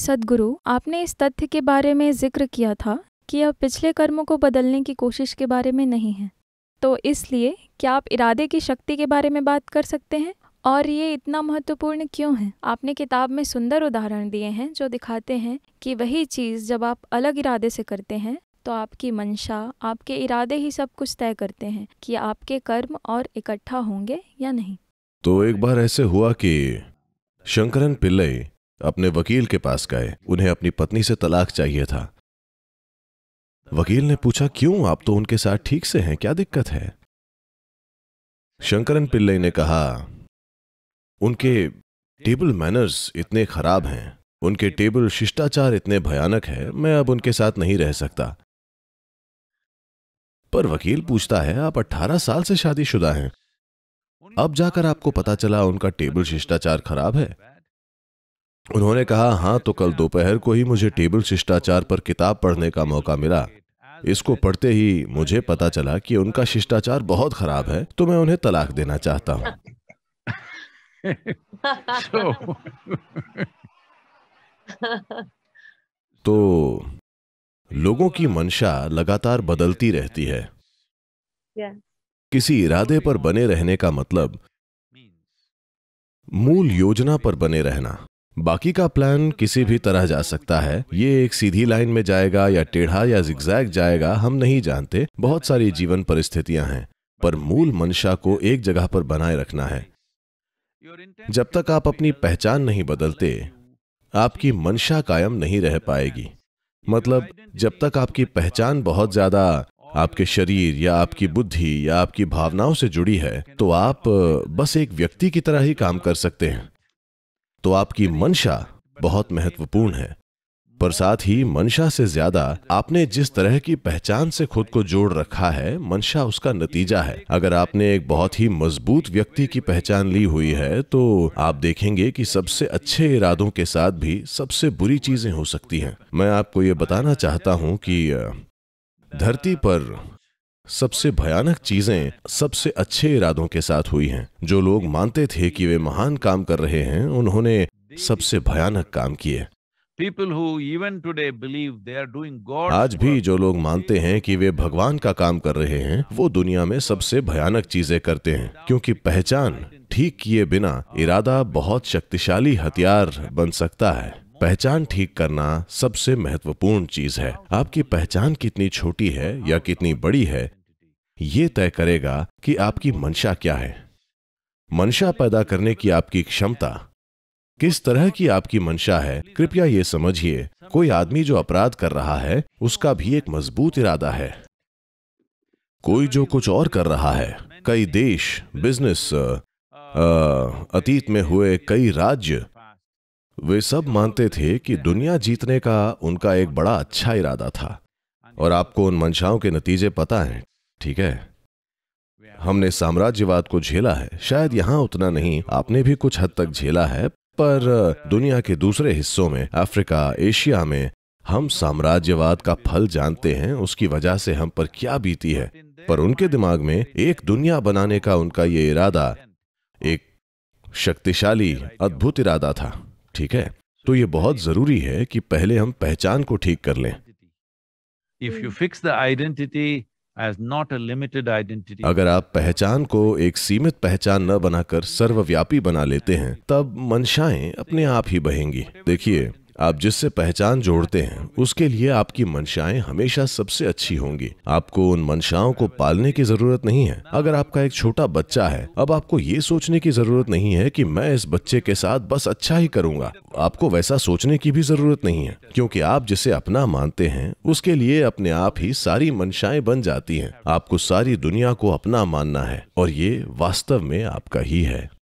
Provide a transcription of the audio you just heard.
सदगुरु आपने इस तथ्य के बारे में जिक्र किया था कि आप पिछले कर्मों को बदलने की कोशिश के बारे में नहीं है तो इसलिए क्या आप इरादे की शक्ति के बारे में बात कर सकते हैं और ये इतना महत्वपूर्ण क्यों है आपने किताब में सुंदर उदाहरण दिए हैं जो दिखाते हैं कि वही चीज़ जब आप अलग इरादे से करते हैं तो आपकी मंशा आपके इरादे ही सब कुछ तय करते हैं कि आपके कर्म और इकट्ठा होंगे या नहीं तो एक बार ऐसे हुआ कि शंकरन पिल्लई अपने वकील के पास गए उन्हें अपनी पत्नी से तलाक चाहिए था वकील ने पूछा क्यों आप तो उनके साथ ठीक से हैं क्या दिक्कत है शंकरन पिल्लई ने कहा उनके टेबल मैनर्स इतने खराब हैं उनके टेबल शिष्टाचार इतने भयानक है मैं अब उनके साथ नहीं रह सकता पर वकील पूछता है आप 18 साल से शादीशुदा हैं अब जाकर आपको पता चला उनका टेबल शिष्टाचार खराब है उन्होंने कहा हाँ तो कल दोपहर को ही मुझे टेबल शिष्टाचार पर किताब पढ़ने का मौका मिला इसको पढ़ते ही मुझे पता चला कि उनका शिष्टाचार बहुत खराब है तो मैं उन्हें तलाक देना चाहता हूँ तो लोगों की मंशा लगातार बदलती रहती है किसी इरादे पर बने रहने का मतलब मूल योजना पर बने रहना बाकी का प्लान किसी भी तरह जा सकता है ये एक सीधी लाइन में जाएगा या टेढ़ा या जिग्जैग जाएगा हम नहीं जानते बहुत सारी जीवन परिस्थितियां हैं पर मूल मंशा को एक जगह पर बनाए रखना है जब तक आप अपनी पहचान नहीं बदलते आपकी मंशा कायम नहीं रह पाएगी मतलब जब तक आपकी पहचान बहुत ज्यादा आपके शरीर या आपकी बुद्धि या आपकी भावनाओं से जुड़ी है तो आप बस एक व्यक्ति की तरह ही काम कर सकते हैं तो आपकी मंशा बहुत महत्वपूर्ण है पर साथ ही मंशा से ज्यादा आपने जिस तरह की पहचान से खुद को जोड़ रखा है मंशा उसका नतीजा है अगर आपने एक बहुत ही मजबूत व्यक्ति की पहचान ली हुई है तो आप देखेंगे कि सबसे अच्छे इरादों के साथ भी सबसे बुरी चीजें हो सकती हैं मैं आपको ये बताना चाहता हूं कि धरती पर सबसे भयानक चीजें सबसे अच्छे इरादों के साथ हुई हैं जो लोग मानते थे कि वे महान काम कर रहे हैं उन्होंने सबसे भयानक काम किए पीपल आज भी जो लोग मानते हैं कि वे भगवान का काम कर रहे हैं वो दुनिया में सबसे भयानक चीजें करते हैं क्योंकि पहचान ठीक किए बिना इरादा बहुत शक्तिशाली हथियार बन सकता है पहचान ठीक करना सबसे महत्वपूर्ण चीज है आपकी पहचान कितनी छोटी है या कितनी बड़ी है ये तय करेगा कि आपकी मंशा क्या है मंशा पैदा करने की आपकी क्षमता किस तरह की आपकी मंशा है कृपया ये समझिए कोई आदमी जो अपराध कर रहा है उसका भी एक मजबूत इरादा है कोई जो कुछ और कर रहा है कई देश बिजनेस अतीत में हुए कई राज्य वे सब मानते थे कि दुनिया जीतने का उनका एक बड़ा अच्छा इरादा था और आपको उन मंशाओं के नतीजे पता हैं ठीक है हमने साम्राज्यवाद को झेला है शायद यहां उतना नहीं आपने भी कुछ हद तक झेला है पर दुनिया के दूसरे हिस्सों में अफ्रीका एशिया में हम साम्राज्यवाद का फल जानते हैं उसकी वजह से हम पर क्या बीती है पर उनके दिमाग में एक दुनिया बनाने का उनका ये इरादा एक शक्तिशाली अद्भुत इरादा था ठीक है तो ये बहुत जरूरी है कि पहले हम पहचान को ठीक कर लें if you fix the identity as not a limited identity अगर आप पहचान को एक सीमित पहचान न बनाकर सर्वव्यापी बना लेते हैं तब मंशाएं अपने आप ही बहेंगी देखिए आप जिससे पहचान जोड़ते हैं उसके लिए आपकी मंशाएं हमेशा सबसे अच्छी होंगी आपको उन मंशाओं को पालने की जरूरत नहीं है अगर आपका एक छोटा बच्चा है अब आपको ये सोचने की जरूरत नहीं है कि मैं इस बच्चे के साथ बस अच्छा ही करूंगा आपको वैसा सोचने की भी जरूरत नहीं है क्योंकि आप जिसे अपना मानते हैं उसके लिए अपने आप ही सारी मंशाएं बन जाती है आपको सारी दुनिया को अपना मानना है और ये वास्तव में आपका ही है